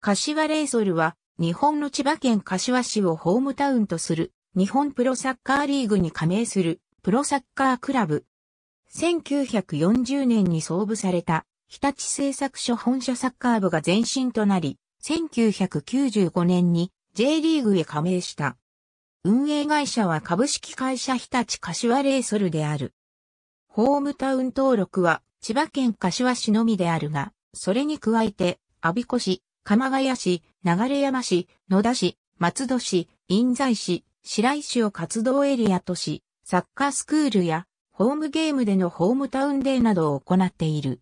柏レイソルは、日本の千葉県柏市をホームタウンとする、日本プロサッカーリーグに加盟する、プロサッカークラブ。1940年に創部された、日立製作所本社サッカー部が前身となり、1995年に J リーグへ加盟した。運営会社は株式会社日立柏レイソルである。ホームタウン登録は千葉県柏市のみであるが、それに加えて、阿ビ子市、鎌ヶ谷市、流山市、野田市、松戸市、印西市、白井市を活動エリアとし、サッカースクールやホームゲームでのホームタウンデーなどを行っている。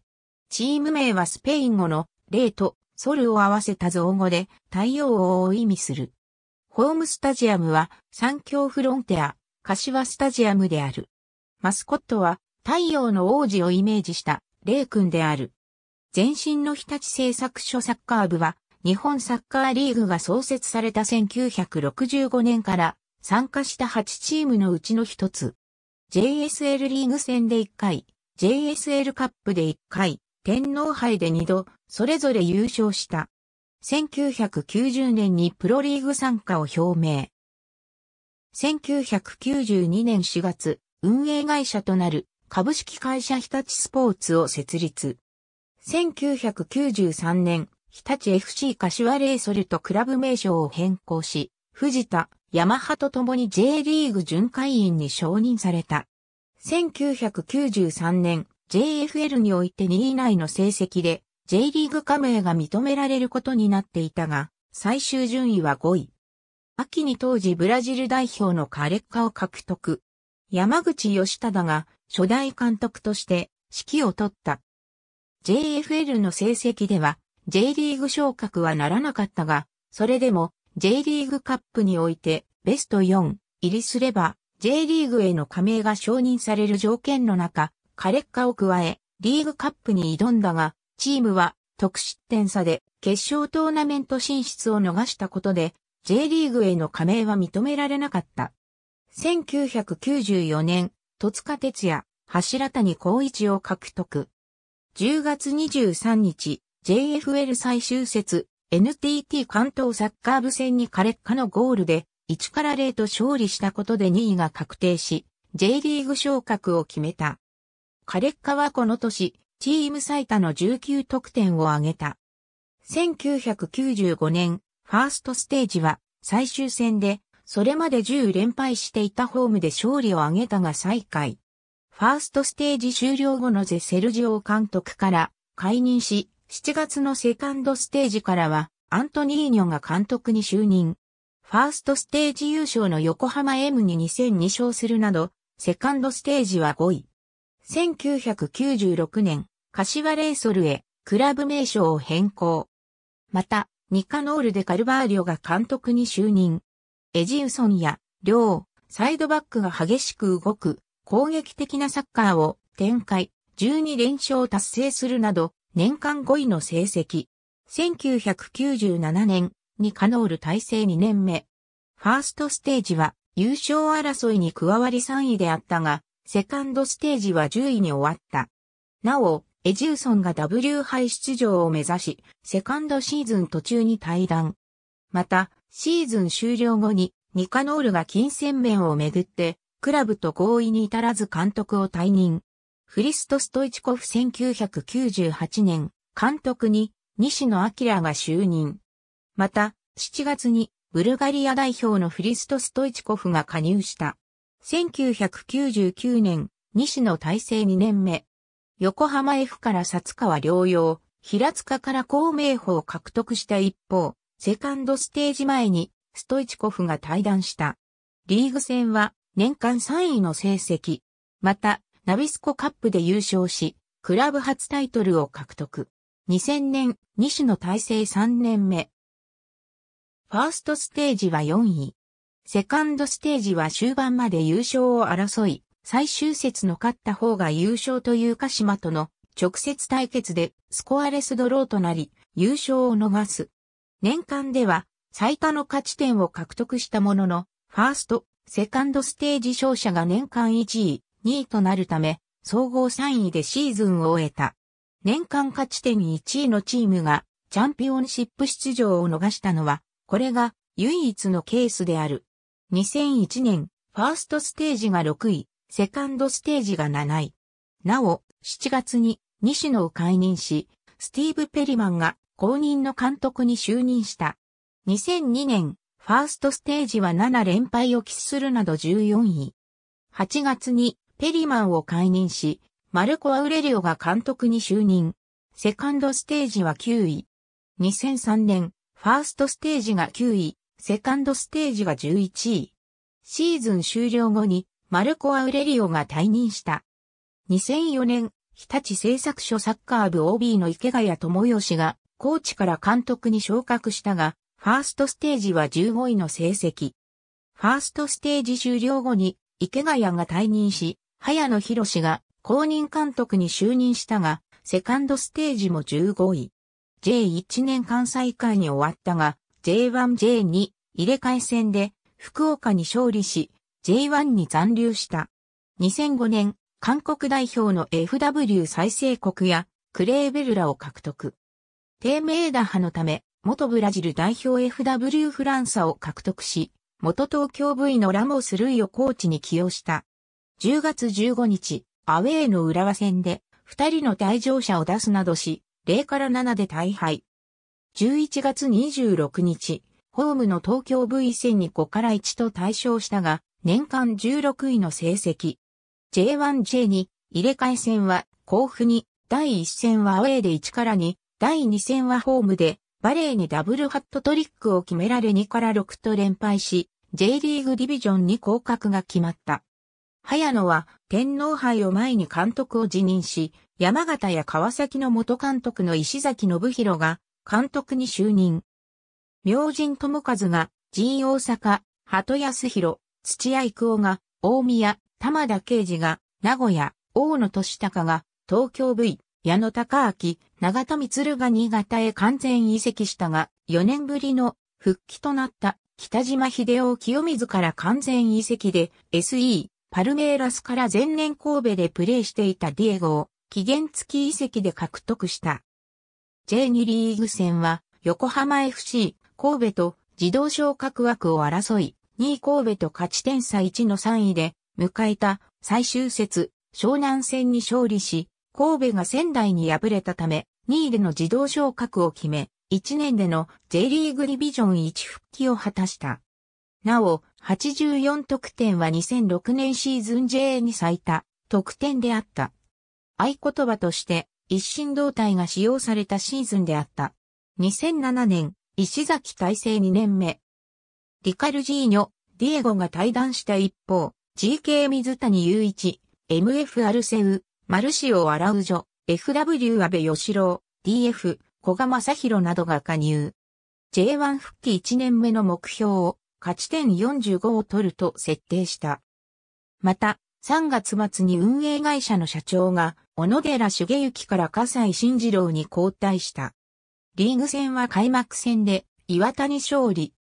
チーム名はスペイン語のレーとソルを合わせた造語で太陽王を意味する。ホームスタジアムは三峡フロンテア、柏スタジアムである。マスコットは太陽の王子をイメージしたレイ君である。前身の日立製作所サッカー部は、日本サッカーリーグが創設された1965年から参加した8チームのうちの一つ。JSL リーグ戦で1回、JSL カップで1回、天皇杯で2度、それぞれ優勝した。1990年にプロリーグ参加を表明。1992年4月、運営会社となる株式会社日立スポーツを設立。1993年、日立 FC 柏レイソルとクラブ名称を変更し、藤田、ヤマハと共に J リーグ巡回員に承認された。1993年、JFL において2位以内の成績で J リーグ加盟が認められることになっていたが、最終順位は5位。秋に当時ブラジル代表のカレッカを獲得。山口義忠が初代監督として指揮を取った JFL の成績では J リーグ昇格はならなかったが、それでも J リーグカップにおいてベスト4入りすれば J リーグへの加盟が承認される条件の中、枯れ化を加え、リーグカップに挑んだが、チームは得失点差で決勝トーナメント進出を逃したことで、J リーグへの加盟は認められなかった。1994年、戸塚哲也、柱谷光一を獲得。10月23日、JFL 最終節、NTT 関東サッカー部戦にカレッカのゴールで、1から0と勝利したことで2位が確定し、J リーグ昇格を決めた。カレッカはこの年、チーム最多の19得点を挙げた。1995年、ファーストステージは最終戦で、それまで10連敗していたホームで勝利を挙げたが最下位。ファーストステージ終了後のゼ・セルジオ監督から解任し、7月のセカンドステージからは、アントニーニョが監督に就任。ファーストステージ優勝の横浜 M に2002勝するなど、セカンドステージは5位。1996年、柏レイソルへクラブ名称を変更。また、ニカノールでカルバーリョが監督に就任。エジウソンや、両、サイドバックが激しく動く攻撃的なサッカーを展開、12連勝を達成するなど、年間5位の成績。1997年にカノール体制2年目。ファーストステージは優勝争いに加わり3位であったが、セカンドステージは10位に終わった。なお、エジウソンが W 杯出場を目指し、セカンドシーズン途中に退団。また、シーズン終了後に、ニカノールが金銭面をめぐって、クラブと合意に至らず監督を退任。フリスト・ストイチコフ1998年、監督に西野明が就任。また、7月にブルガリア代表のフリスト・ストイチコフが加入した。1999年、西野体制2年目。横浜 F から札川療養、平塚から公明法を獲得した一方、セカンドステージ前にストイチコフが退団した。リーグ戦は年間3位の成績。また、ナビスコカップで優勝し、クラブ初タイトルを獲得。2000年、西の体制3年目。ファーストステージは4位。セカンドステージは終盤まで優勝を争い、最終節の勝った方が優勝という鹿島との直接対決でスコアレスドローとなり、優勝を逃す。年間では最多の勝ち点を獲得したものの、ファースト、セカンドステージ勝者が年間1位、2位となるため、総合3位でシーズンを終えた。年間勝ち点1位のチームがチャンピオンシップ出場を逃したのは、これが唯一のケースである。2001年、ファーストステージが6位、セカンドステージが7位。なお、7月に西野を解任し、スティーブ・ペリマンが公認の監督に就任した。2002年、ファーストステージは7連敗を喫するなど14位。8月にペリマンを解任し、マルコ・アウレリオが監督に就任。セカンドステージは9位。2003年、ファーストステージが9位、セカンドステージが11位。シーズン終了後に、マルコ・アウレリオが退任した。2004年、日立製作所サッカー部 OB の池谷智義が、コーチから監督に昇格したが、ファーストステージは15位の成績。ファーストステージ終了後に池谷が退任し、早野博が公認監督に就任したが、セカンドステージも15位。J1 年関西会に終わったが、J1、J2 入れ替え戦で福岡に勝利し、J1 に残留した。2005年、韓国代表の FW 再生国やクレーベルラを獲得。低迷打破のため、元ブラジル代表 FW フランサを獲得し、元東京 V のラモス・ルイをコーチに起用した。10月15日、アウェーの浦和戦で、2人の退場者を出すなどし、0から7で大敗。11月26日、ホームの東京 V 戦に5から1と対象したが、年間16位の成績。J1J に入れ替え戦は甲府に、第1戦はアウェーで1から2、第2戦はホームでバレーにダブルハットトリックを決められ2から6と連敗し、J リーグディビジョンに降格が決まった。早野は天皇杯を前に監督を辞任し、山形や川崎の元監督の石崎信弘が監督に就任。明神智和が G 大阪、鳩安弘、土屋育夫が大宮、玉田啓二が名古屋、大野俊孝が東京 V。矢野隆明、長田光が新潟へ完全移籍したが、4年ぶりの復帰となった北島秀夫清水から完全移籍で SE、パルメイラスから前年神戸でプレーしていたディエゴを期限付き移籍で獲得した。J2 リーグ戦は横浜 FC、神戸と自動昇格枠を争い、2位神戸と勝ち点差1の3位で迎えた最終節湘南戦に勝利し、神戸が仙台に敗れたため、2位での自動昇格を決め、1年での J リーグリビジョン1復帰を果たした。なお、84得点は2006年シーズン J に最多、得点であった。合言葉として、一心同体が使用されたシーズンであった。2007年、石崎大成2年目。リカルジーニョ、ディエゴが対談した一方、GK 水谷雄一、MF アルセウ、マルシオ・アラウジョ、FW 阿部義郎、DF、小賀正宏などが加入。J1 復帰1年目の目標を勝ち点45を取ると設定した。また、3月末に運営会社の社長が、小野寺茂幸から笠井慎二郎に交代した。リーグ戦は開幕戦で、岩田に勝利。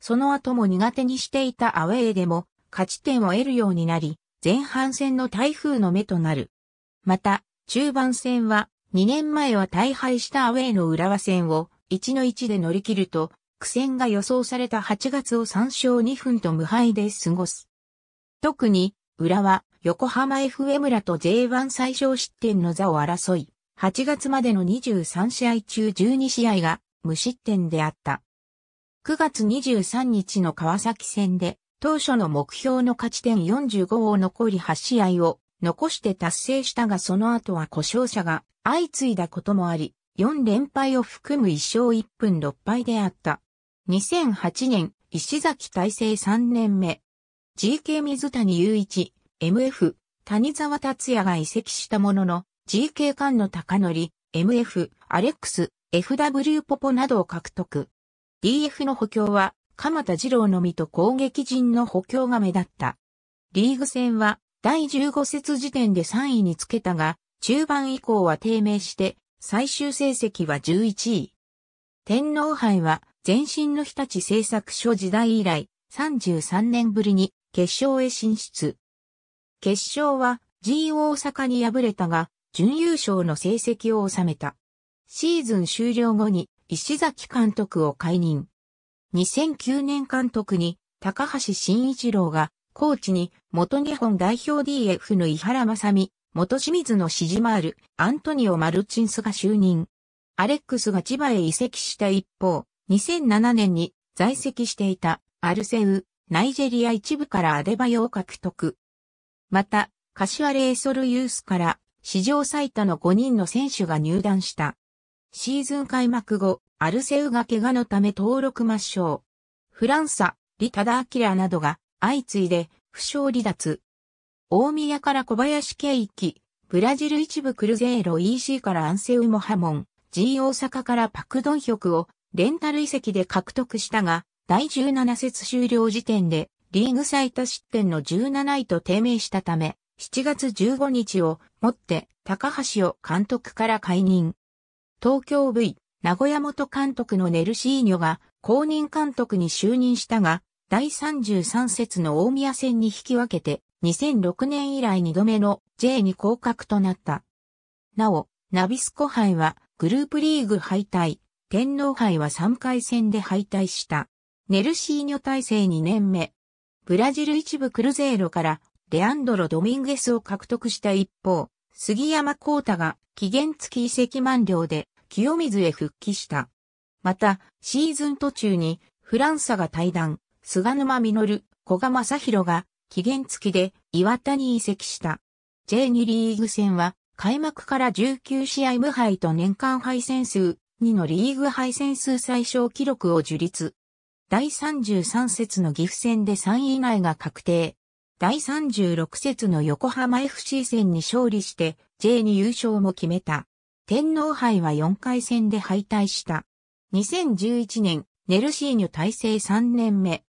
その後も苦手にしていたアウェーでも、勝ち点を得るようになり、前半戦の台風の目となる。また、中盤戦は、2年前は大敗したアウェイの浦和戦を1の1で乗り切ると、苦戦が予想された8月を3勝2分と無敗で過ごす。特に、浦和、横浜 FM らと J1 最小失点の座を争い、8月までの23試合中12試合が無失点であった。9月23日の川崎戦で、当初の目標の勝ち点45を残り8試合を残して達成したがその後は故障者が相次いだこともあり、4連敗を含む1勝1分6敗であった。2008年、石崎大成3年目。GK 水谷雄一、MF、谷沢達也が移籍したものの、GK 菅野高則、MF、アレックス、FW ポポなどを獲得。DF の補強は、鎌田二郎のみと攻撃陣の補強が目立った。リーグ戦は、第15節時点で3位につけたが、中盤以降は低迷して、最終成績は11位。天皇杯は、前身の日立製作所時代以来、33年ぶりに決勝へ進出。決勝は G 大阪に敗れたが、準優勝の成績を収めた。シーズン終了後に石崎監督を解任。2009年監督に高橋慎一郎がコーチに、元日本代表 DF の井原正美、元清水のシジマール、アントニオ・マルチンスが就任。アレックスが千葉へ移籍した一方、2007年に在籍していたアルセウ、ナイジェリア一部からアデバヨを獲得。また、カシア・レイソルユースから史上最多の5人の選手が入団した。シーズン開幕後、アルセウが怪我のため登録抹消。フランサ、リタダ・アキラなどが相次いで、負傷離脱。大宮から小林圭一、ブラジル一部クルゼーロ EC からアンセウモハモン、G 大阪からパクドンヒョクをレンタル遺跡で獲得したが、第17節終了時点でリーグ最多失点の17位と低迷したため、7月15日をもって高橋を監督から解任。東京 V 名古屋元監督のネルシーニョが公認監督に就任したが、第33節の大宮戦に引き分けて、2006年以来2度目の J2 降格となった。なお、ナビスコ杯はグループリーグ敗退、天皇杯は3回戦で敗退した。ネルシーニョ体制2年目。ブラジル一部クルゼーロからレアンドロ・ドミンゲスを獲得した一方、杉山幸太が期限付き移籍満了で清水へ復帰した。また、シーズン途中にフランサが退団。菅沼実、小賀正宏が期限付きで岩田に移籍した。J2 リーグ戦は開幕から19試合無敗と年間敗戦数2のリーグ敗戦数最小記録を樹立。第33節の岐阜戦で3位以内が確定。第36節の横浜 FC 戦に勝利して J2 優勝も決めた。天皇杯は4回戦で敗退した。2011年、ネルシーニョ体制3年目。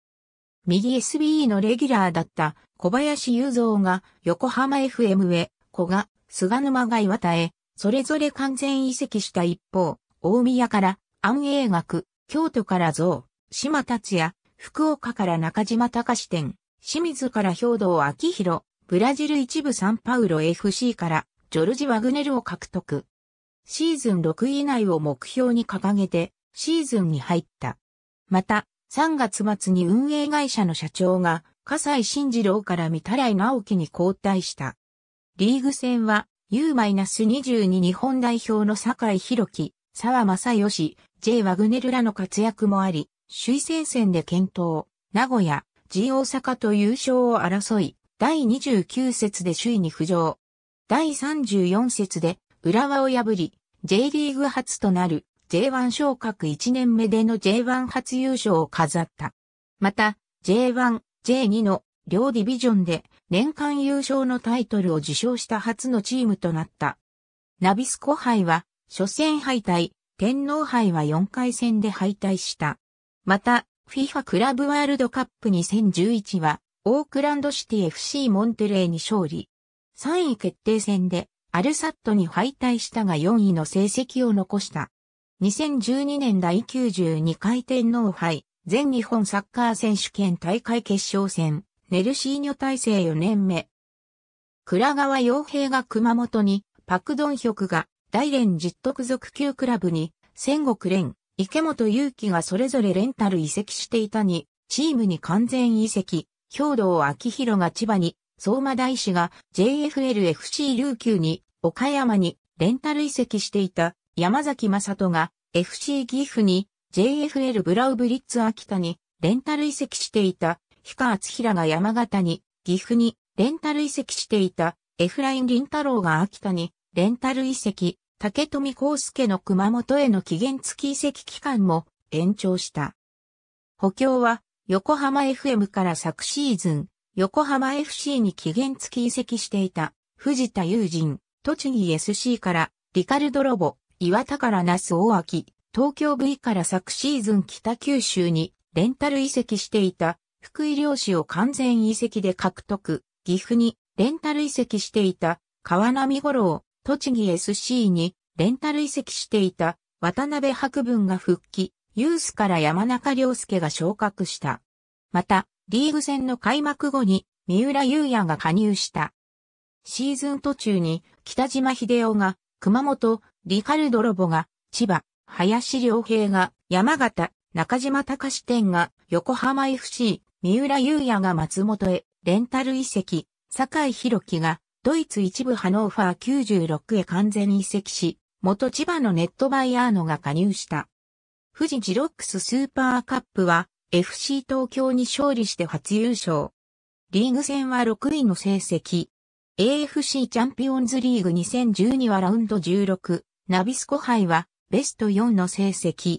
右 SBE のレギュラーだった小林雄三が横浜 FM へ、古賀、菅沼が岩田へ、それぞれ完全移籍した一方、大宮から安永学、京都から像、島達也、福岡から中島隆店、清水から兵道明宏、ブラジル一部サンパウロ FC からジョルジ・ワグネルを獲得。シーズン6位以内を目標に掲げて、シーズンに入った。また、3月末に運営会社の社長が、笠井慎二郎から三手洗直樹に交代した。リーグ戦は、U-22 日本代表の酒井宏樹、沢正義、J. ワグネルらの活躍もあり、首位戦線で検討、名古屋、G 大阪と優勝を争い、第29節で首位に浮上。第34節で、浦和を破り、J リーグ初となる J1 昇格1年目での J1 初優勝を飾った。また、J1、J2 の両ディビジョンで年間優勝のタイトルを受賞した初のチームとなった。ナビスコ杯は初戦敗退、天皇杯は4回戦で敗退した。また、FIFA クラブワールドカップ2011は、オークランドシティ FC モンテレーに勝利。3位決定戦で、アルサットに敗退したが4位の成績を残した。2012年第92回天皇杯、全日本サッカー選手権大会決勝戦、ネルシーニョ体制4年目。倉川洋平が熊本に、パクドンヒョクが、大連実徳属級クラブに、戦国連、池本祐希がそれぞれレンタル移籍していたに、チームに完全移籍、兵道明宏が千葉に、相馬大師が JFLFC 琉球に、岡山に、レンタル移籍していた山崎正人が FC 岐阜に JFL ブラウブリッツ秋田にレンタル移籍していた、氷川敦平が山形に、岐阜にレンタル移籍していた、エフライン・林太郎が秋田にレンタル移籍、竹富康介の熊本への期限付き移籍期間も延長した。補強は横浜 FM から昨シーズン、横浜 FC に期限付き移籍していた藤田友人、栃木 SC からリカルドロボ、岩田から那須大秋、東京 V から昨シーズン北九州にレンタル移籍していた福井漁師を完全移籍で獲得、岐阜にレンタル移籍していた川波五郎、栃木 SC にレンタル移籍していた渡辺博文が復帰、ユースから山中良介が昇格した。また、リーグ戦の開幕後に三浦祐也が加入した。シーズン途中に北島秀夫が熊本リカルドロボが、千葉、林良平が、山形、中島隆店が、横浜 FC、三浦祐也が松本へ、レンタル移籍、酒井宏樹が、ドイツ一部ハノーファー96へ完全移籍し、元千葉のネットバイアーノが加入した。富士ジロックススーパーカップは、FC 東京に勝利して初優勝。リーグ戦は6位の成績。AFC チャンピオンズリーグ2012はラウンド16。ナビスコ杯はベスト4の成績。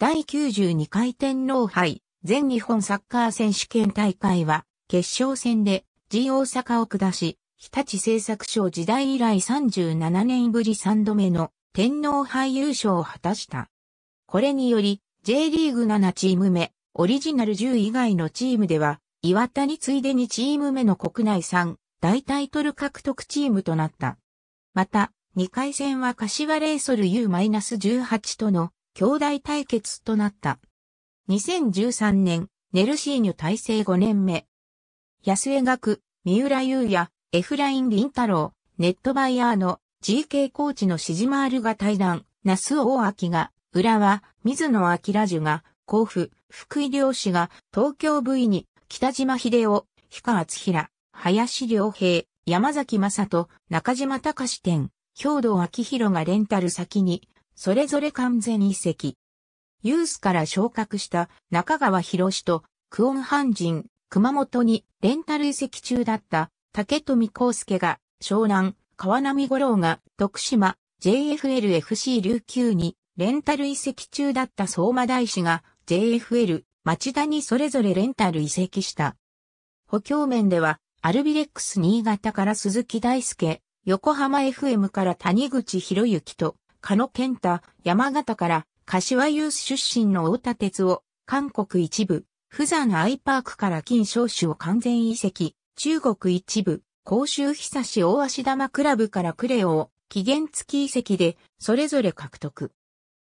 第92回天皇杯全日本サッカー選手権大会は決勝戦で G 大阪を下し、日立製作所時代以来37年ぶり3度目の天皇杯優勝を果たした。これにより J リーグ7チーム目、オリジナル10以外のチームでは、岩田に次いで2チーム目の国内3大タイトル獲得チームとなった。また、2回戦は柏レイソル U-18 との兄弟対決となった。2013年、ネルシーニュ体制5年目。安江学、三浦優也、エフライン・リン太郎、ネットバイヤーの GK コーチのシジマールが対談、那須大明が、浦和、水野明樹が、甲府、福井漁氏が、東京 V に、北島秀夫、氷川敦平、林良平、山崎正人、中島隆展。兵道明宏がレンタル先に、それぞれ完全移籍。ユースから昇格した中川博士とクオンジ人、熊本にレンタル移籍中だった竹富康介が湘南、川波五郎が徳島 JFLFC 琉球にレンタル移籍中だった相馬大師が JFL 町田にそれぞれレンタル移籍した。補強面ではアルビレックス新潟から鈴木大輔、横浜 FM から谷口博之と、加野健太、山形から、柏ユース出身の太田哲夫、韓国一部、富山アイパークから金賞主を完全移籍、中国一部、甲州久し大足玉クラブからクレオを、期限付き移籍で、それぞれ獲得。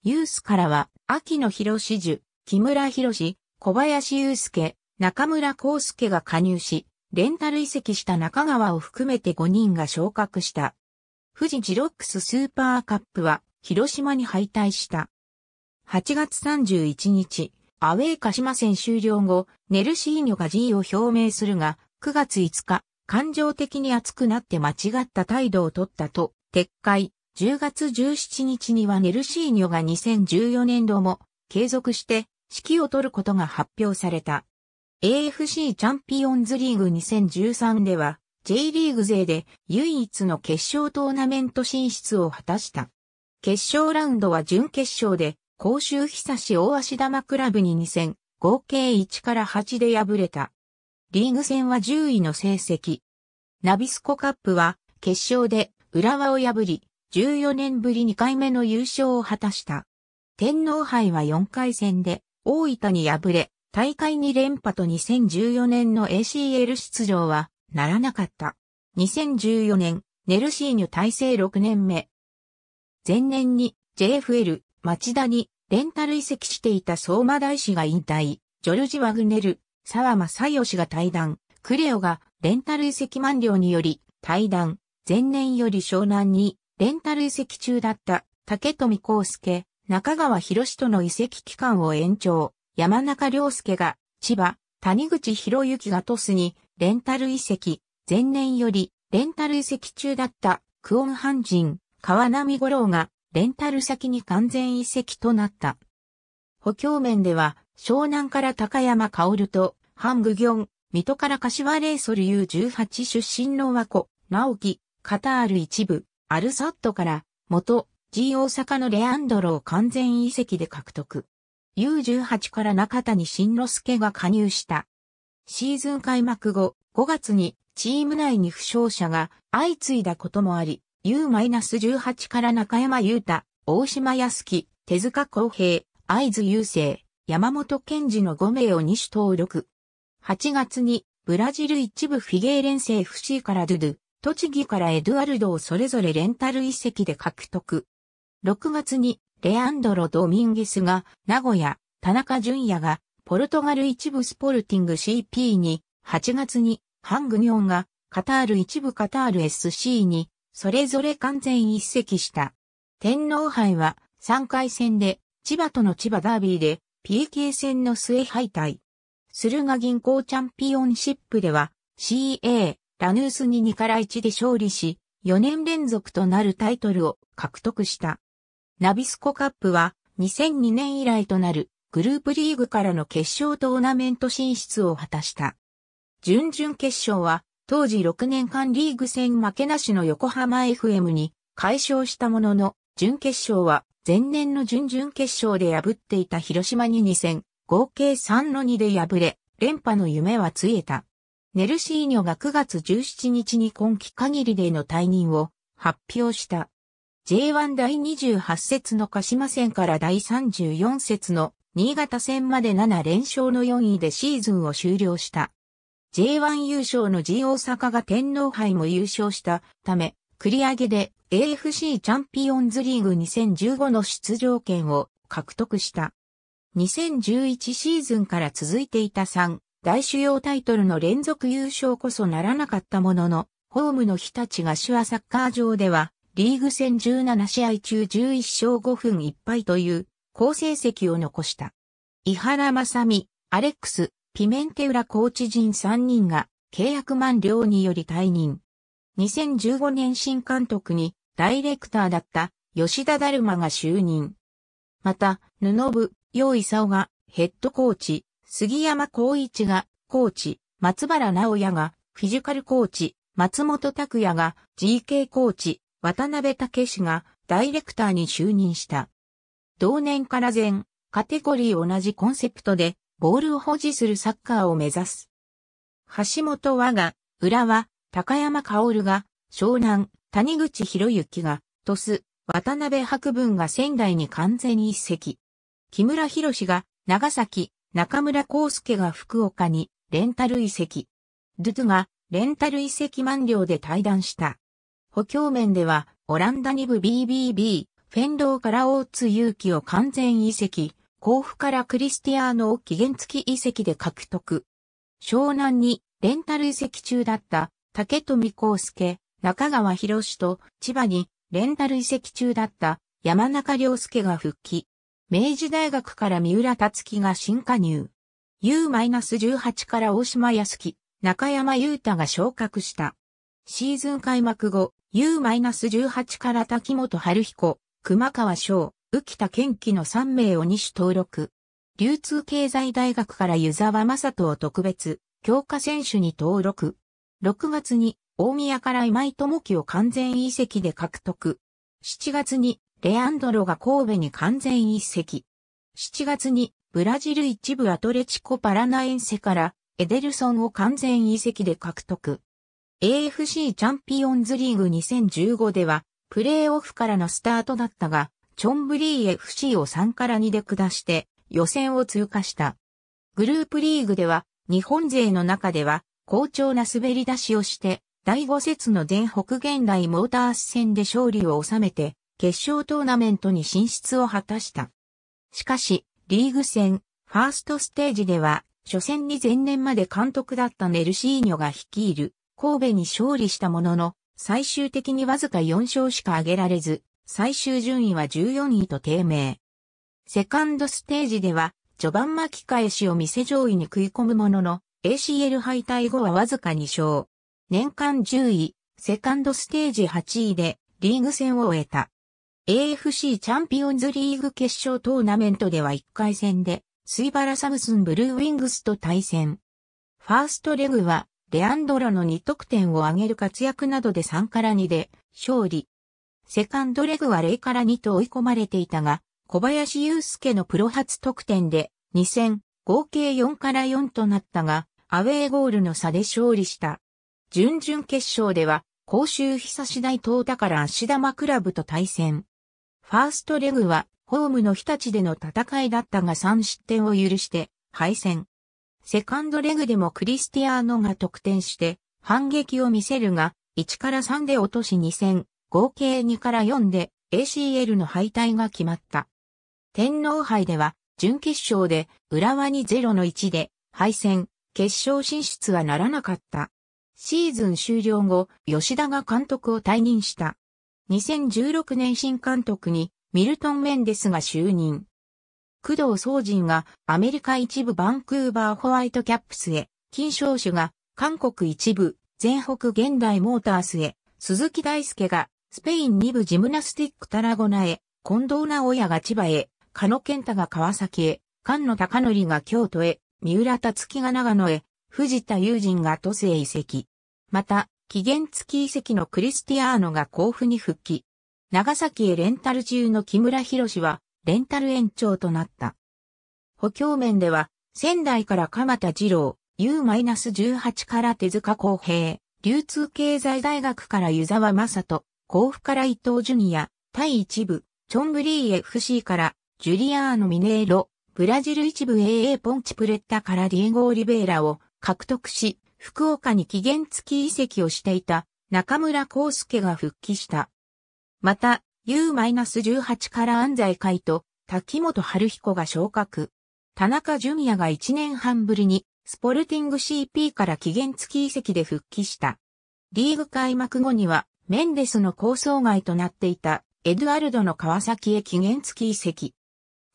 ユースからは、秋野博士樹、木村博士、小林祐介、中村康介が加入し、レンタル移籍した中川を含めて5人が昇格した。富士ジロックススーパーカップは広島に敗退した。8月31日、アウェイ鹿島戦終了後、ネルシーニョが G を表明するが、9月5日、感情的に熱くなって間違った態度を取ったと、撤回。10月17日にはネルシーニョが2014年度も継続して指揮を取ることが発表された。AFC チャンピオンズリーグ2013では J リーグ勢で唯一の決勝トーナメント進出を果たした。決勝ラウンドは準決勝で甲州久し大足玉クラブに2戦、合計1から8で敗れた。リーグ戦は10位の成績。ナビスコカップは決勝で浦和を破り、14年ぶり2回目の優勝を果たした。天皇杯は4回戦で大分に敗れ、大会2連覇と2014年の ACL 出場はならなかった。2014年、ネルシーニョ体制6年目。前年に JFL 町田にレンタル移籍していた相馬大使が引退、ジョルジ・ワグネル、沢正義が退団、クレオがレンタル移籍満了により退団、前年より湘南にレンタル移籍中だった竹富康介、中川博士との移籍期間を延長。山中良介が、千葉、谷口博之が鳥栖に、レンタル遺跡、前年より、レンタル遺跡中だった、クオンハンジン、川波五郎が、レンタル先に完全遺跡となった。補強面では、湘南から高山薫と、ハングギョン、水戸から柏レイソル U18 出身の和子、直樹、カタール一部、アルサットから、元、G 大阪のレアンドロを完全遺跡で獲得。U18 から中谷慎之介が加入した。シーズン開幕後、5月にチーム内に負傷者が相次いだこともあり、U-18 から中山優太、大島康樹、手塚康平、合図優生、山本健二の5名を2種登録。8月にブラジル一部フィゲーレンセ FC からドゥドゥ、栃木からエドゥアルドをそれぞれレンタル遺跡で獲得。6月にレアンドロ・ドミンゲスが、名古屋、田中淳也が、ポルトガル一部スポルティング CP に、8月に、ハングニョンが、カタール一部カタール SC に、それぞれ完全一席した。天皇杯は、3回戦で、千葉との千葉ダービーで、PK 戦の末敗退。駿河銀行チャンピオンシップでは、CA、ラヌースに2から1で勝利し、4年連続となるタイトルを獲得した。ナビスコカップは2002年以来となるグループリーグからの決勝トーナメント進出を果たした。準々決勝は当時6年間リーグ戦負けなしの横浜 FM に解消したものの、準決勝は前年の準々決勝で破っていた広島に2戦、合計3の2で敗れ、連覇の夢はつえた。ネルシーニョが9月17日に今季限りでの退任を発表した。J1 第28節の鹿島戦から第34節の新潟戦まで7連勝の4位でシーズンを終了した。J1 優勝の G 大阪が天皇杯も優勝したため、繰り上げで AFC チャンピオンズリーグ2015の出場権を獲得した。2011シーズンから続いていた3大主要タイトルの連続優勝こそならなかったものの、ホームの日立が手話サッカー場ではリーグ戦17試合中11勝5分1敗という好成績を残した。伊原正美、アレックス、ピメンテウラコーチ陣3人が契約満了により退任。2015年新監督にダイレクターだった吉田だるまが就任。また、布部、陽勲がヘッドコーチ、杉山光一がコーチ、松原直也がフィジカルコーチ、松本拓也が GK コーチ、渡辺武氏がダイレクターに就任した。同年から全カテゴリー同じコンセプトでボールを保持するサッカーを目指す。橋本和が、浦和、高山薫が、湘南、谷口博之が、鳥栖、渡辺博文が仙台に完全に一席。木村博士が、長崎、中村康介が福岡に、レンタル遺跡。ドゥドゥが、レンタル遺跡満了で対談した。補強面では、オランダ2部 BBB、フェンローから大津祐希を完全移籍、甲府からクリスティアーノを期限付き移籍で獲得。湘南にレンタル移籍中だった竹富康介、中川博士と千葉にレンタル移籍中だった山中良介が復帰。明治大学から三浦達樹が新加入。U-18 から大島康樹、中山雄太が昇格した。シーズン開幕後、U-18 から滝本春彦、熊川翔、浮田健樹の3名を2種登録。流通経済大学から湯沢正人を特別、強化選手に登録。6月に大宮から今井智樹を完全移籍で獲得。7月にレアンドロが神戸に完全移籍。7月にブラジル一部アトレチコパラナエンセからエデルソンを完全移籍で獲得。AFC チャンピオンズリーグ2015では、プレーオフからのスタートだったが、チョンブリー FC を3から2で下して、予選を通過した。グループリーグでは、日本勢の中では、好調な滑り出しをして、第5節の全北現代モータース戦で勝利を収めて、決勝トーナメントに進出を果たした。しかし、リーグ戦、ファーストステージでは、初戦に前年まで監督だったネルシーニョが率いる、神戸に勝利したものの、最終的にわずか4勝しか挙げられず、最終順位は14位と低迷。セカンドステージでは、序盤巻き返しを見せ上位に食い込むものの、ACL 敗退後はわずか2勝。年間10位、セカンドステージ8位で、リーグ戦を終えた。AFC チャンピオンズリーグ決勝トーナメントでは1回戦で、スイバラサムスンブルーウィングスと対戦。ファーストレグはレアンドロの2得点を挙げる活躍などで3から2で勝利。セカンドレグは0から2と追い込まれていたが、小林祐介のプロ初得点で2戦合計4から4となったが、アウェーゴールの差で勝利した。準々決勝では、甲州久志大東ら足玉クラブと対戦。ファーストレグは、ホームの日立での戦いだったが3失点を許して、敗戦。セカンドレグでもクリスティアーノが得点して反撃を見せるが、1から3で落とし2戦、合計2から4で ACL の敗退が決まった。天皇杯では、準決勝で浦和に0の1で敗戦、決勝進出はならなかった。シーズン終了後、吉田が監督を退任した。2016年新監督にミルトン・メンデスが就任。工藤総人がアメリカ一部バンクーバーホワイトキャップスへ、金賞主が韓国一部全北現代モータースへ、鈴木大輔がスペイン二部ジムナスティックタラゴナへ、近藤直也が千葉へ、加野健太が川崎へ、菅野高則が京都へ、三浦達樹が長野へ、藤田友人が都政移籍。また、期限付き遺跡のクリスティアーノが甲府に復帰。長崎へレンタル中の木村博士は、レンタル延長となった。補強面では、仙台から鎌田二郎、U-18 から手塚公平、流通経済大学から湯沢正人、甲府から伊藤ジュニア、イ一部、チョンブリー FC から、ジュリアーノ・ミネーロ、ブラジル一部 AA ポンチプレッタからディエゴ・オリベーラを獲得し、福岡に期限付き移籍をしていた中村康介が復帰した。また、U-18 から安西海と滝本春彦が昇格。田中淳也が1年半ぶりにスポルティング CP から期限付き移籍で復帰した。リーグ開幕後にはメンデスの構想外となっていたエドゥアルドの川崎へ期限付き移籍。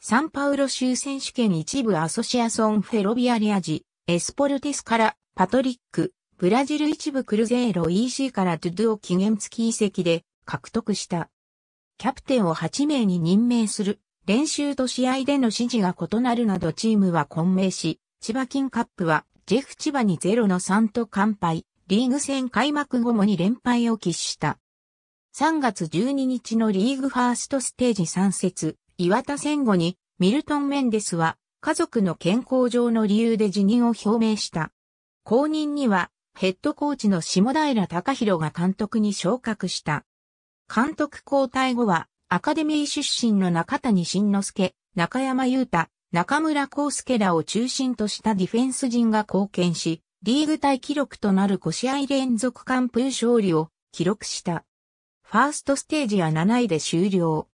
サンパウロ州選手権一部アソシアソンフェロビアリアジ、エスポルテスからパトリック、ブラジル一部クルゼーロ EC からドゥドゥを期限付き移籍で獲得した。キャプテンを8名に任命する、練習と試合での指示が異なるなどチームは混迷し、千葉金カップは、ジェフ千葉に0の3と完敗、リーグ戦開幕後もに連敗を喫した。3月12日のリーグファーストステージ3節、岩田戦後に、ミルトン・メンデスは、家族の健康上の理由で辞任を表明した。後任には、ヘッドコーチの下平隆弘が監督に昇格した。監督交代後は、アカデミー出身の中谷慎之介、中山雄太、中村康介らを中心としたディフェンス陣が貢献し、リーグ対記録となる5試合連続完封勝利を記録した。ファーストステージは7位で終了。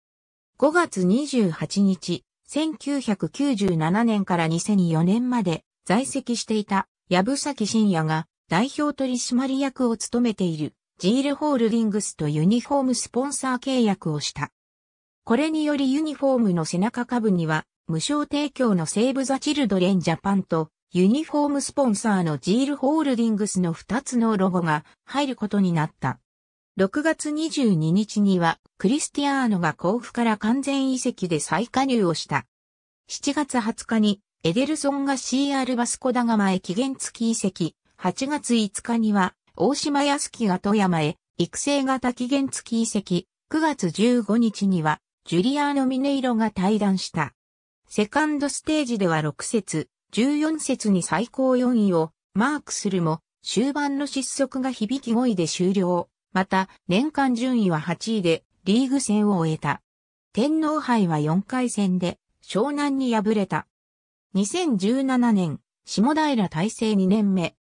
5月28日、1997年から2004年まで在籍していた矢部崎真也が代表取締役を務めている。ジールホールディングスとユニフォームスポンサー契約をした。これによりユニフォームの背中下部には、無償提供のセーブ・ザ・チルドレン・ジャパンと、ユニフォームスポンサーのジールホールディングスの2つのロゴが入ることになった。6月22日には、クリスティアーノが甲府から完全移籍で再加入をした。7月20日に、エデルソンが CR バスコダガマへ期限付き移籍、8月5日には、大島康樹が富山へ、育成型期限付き移籍、9月15日には、ジュリアーノ・ミネイロが対談した。セカンドステージでは6節、14節に最高4位をマークするも、終盤の失速が響き5位で終了。また、年間順位は8位で、リーグ戦を終えた。天皇杯は4回戦で、湘南に敗れた。2017年、下平大成2年目。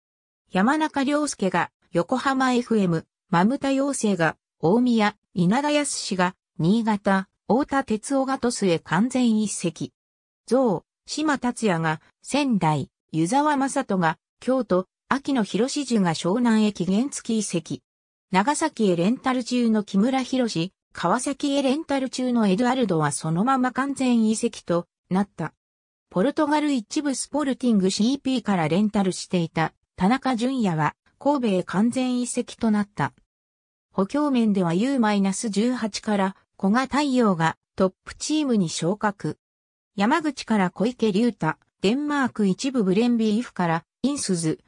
山中良介が横浜 FM、マムタ妖精が、大宮、稲田康氏が、新潟、大田哲夫が鳥栖へ完全一席。像、島達也が、仙台、湯沢正人が、京都、秋野博士樹が湘南へ期限付き移籍。長崎へレンタル中の木村博士、川崎へレンタル中のエドアルドはそのまま完全移籍となった。ポルトガル一部スポルティング CP からレンタルしていた田中淳也は神戸へ完全移籍となった。補強面では U-18 から古賀太陽がトップチームに昇格。山口から小池隆太、デンマーク一部ブレンビーフからインスズ、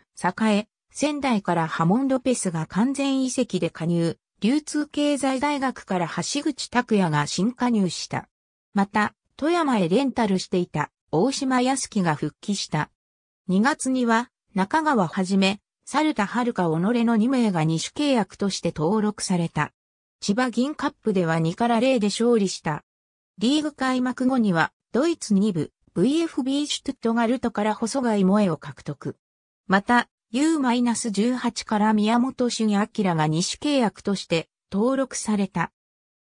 栄、仙台からハモン・ロペスが完全移籍で加入、流通経済大学から橋口拓也が新加入した。また、富山へレンタルしていた大島康樹が復帰した。2月には中川はじめ、猿田遥香己の2名が2種契約として登録された。千葉銀カップでは2から0で勝利した。リーグ開幕後には、ドイツ2部、VFB シュトゥットガルトから細貝萌を獲得。また、U-18 から宮本俊明が2種契約として登録された。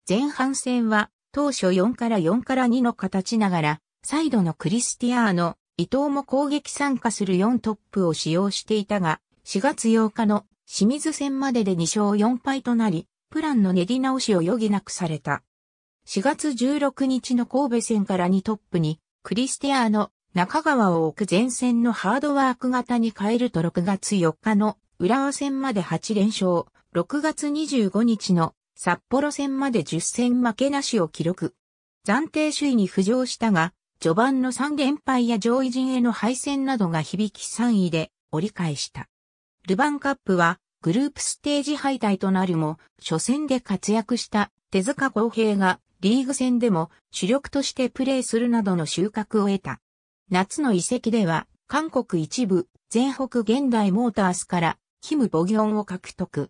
前半戦は、当初4から4から2の形ながら、サイドのクリスティアーノ、伊藤も攻撃参加する4トップを使用していたが、4月8日の清水戦までで2勝4敗となり、プランの練り直しを余儀なくされた。4月16日の神戸戦から2トップに、クリステアーノ、中川を置く前線のハードワーク型に変えると6月4日の浦和戦まで8連勝、6月25日の札幌戦まで10戦負けなしを記録。暫定首位に浮上したが、序盤の3連敗や上位陣への敗戦などが響き3位で折り返した。ルヴァンカップはグループステージ敗退となるも、初戦で活躍した手塚公平がリーグ戦でも主力としてプレーするなどの収穫を得た。夏の移籍では、韓国一部、全北現代モータースから、キム・ボギョンを獲得。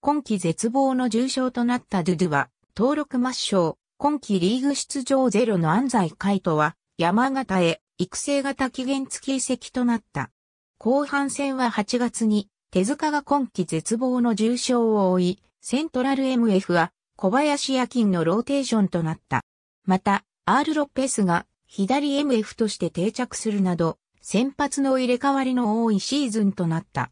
今季絶望の重傷となったドゥドゥは、登録抹消、今季リーグ出場ゼロの安西海斗は、山形へ、育成型期限付き移籍となった。後半戦は8月に、手塚が今季絶望の重傷を負い、セントラル MF は小林夜勤のローテーションとなった。また、アール・ロッペスが左 MF として定着するなど、先発の入れ替わりの多いシーズンとなった。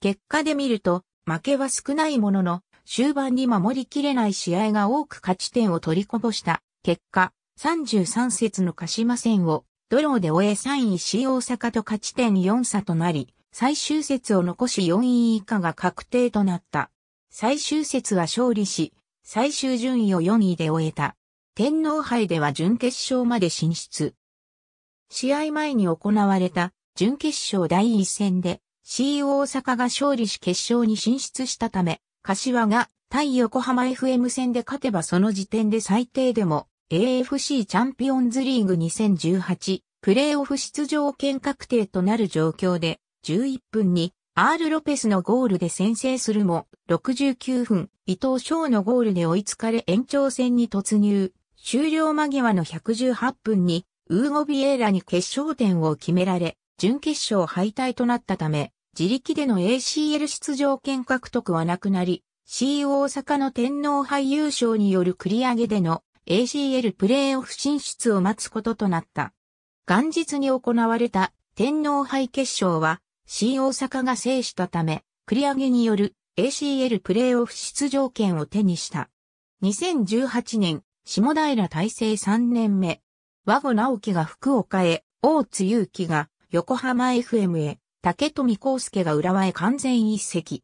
結果で見ると、負けは少ないものの、終盤に守りきれない試合が多く勝ち点を取りこぼした。結果、33節の鹿島戦をドローで終え3位 C 大阪と勝ち点4差となり、最終節を残し4位以下が確定となった。最終節は勝利し、最終順位を4位で終えた。天皇杯では準決勝まで進出。試合前に行われた準決勝第1戦で C 大阪が勝利し決勝に進出したため、柏が対横浜 FM 戦で勝てばその時点で最低でも AFC チャンピオンズリーグ2018プレーオフ出場権確定となる状況で11分に R ロペスのゴールで先制するも69分伊藤翔のゴールで追いつかれ延長戦に突入終了間際の118分にウーゴ・ビエーラに決勝点を決められ準決勝敗退となったため自力での ACL 出場権獲得はなくなり C 大阪の天皇杯優勝による繰り上げでの ACL プレーオフ進出を待つこととなった。元日に行われた天皇杯決勝は、新大阪が制したため、繰り上げによる ACL プレーオフ出場権を手にした。2018年、下平大成3年目。和子直樹が福岡へ、大津祐樹が横浜 FM へ、竹富康介が浦和へ完全一席。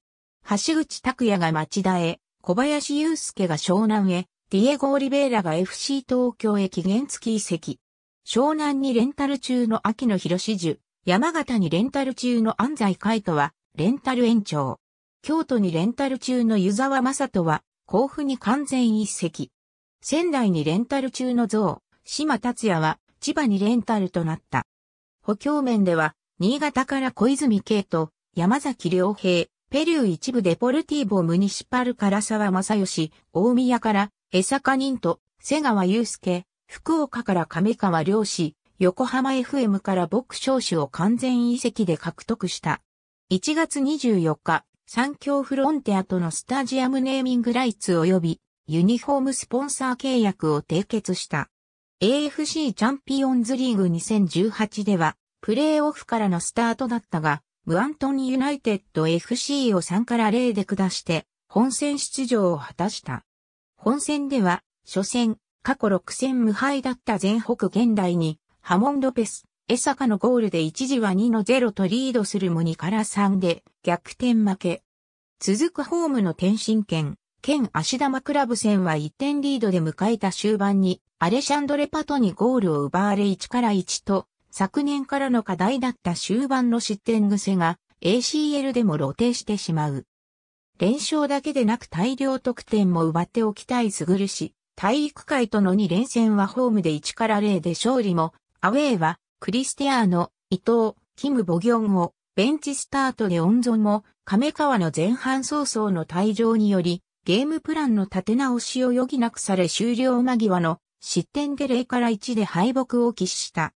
橋口拓也が町田へ、小林祐介が湘南へ、ディエゴ・オリベイラが FC 東京へ期限付き移籍。湘南にレンタル中の秋野広士樹、山形にレンタル中の安西海斗は、レンタル延長。京都にレンタル中の湯沢正人は、甲府に完全移籍。仙台にレンタル中の像、島達也は、千葉にレンタルとなった。補強面では、新潟から小泉慶と、山崎良平、ペリュー一部デポルティーボ・ムニシパルから沢正義、大宮から江坂人と瀬川祐介、福岡から亀川良氏、横浜 FM から牧少子を完全移籍で獲得した。1月24日、三強フロンテアとのスタジアムネーミングライツ及びユニフォームスポンサー契約を締結した。AFC チャンピオンズリーグ2018では、プレーオフからのスタートだったが、ムアントニーユナイテッド FC を3から0で下して、本戦出場を果たした。本戦では、初戦、過去6戦無敗だった全北現代に、ハモンドペス、江坂のゴールで一時は2の0とリードするも2から3で逆転負け。続くホームの天津圏、県足玉クラブ戦は1点リードで迎えた終盤に、アレシャンドレパトにゴールを奪われ1から1と、昨年からの課題だった終盤の失点癖が ACL でも露呈してしまう。連勝だけでなく大量得点も奪っておきたいすぐるし、体育会との2連戦はホームで1から0で勝利も、アウェーは、クリスティアーノ、伊藤、キム・ボギョンを、ベンチスタートで温存も、亀川の前半早々の退場により、ゲームプランの立て直しを余儀なくされ終了間際の失点で0から1で敗北を喫した。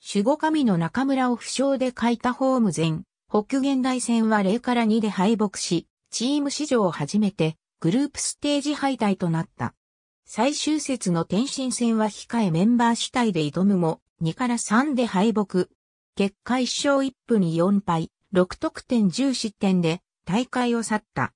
守護神の中村を負傷で欠いたホーム前、北現代戦は0から2で敗北し、チーム史上初めてグループステージ敗退となった。最終節の天津戦は控えメンバー主体で挑むも、2から3で敗北。結果1勝1分に4敗、6得点10失点で大会を去った。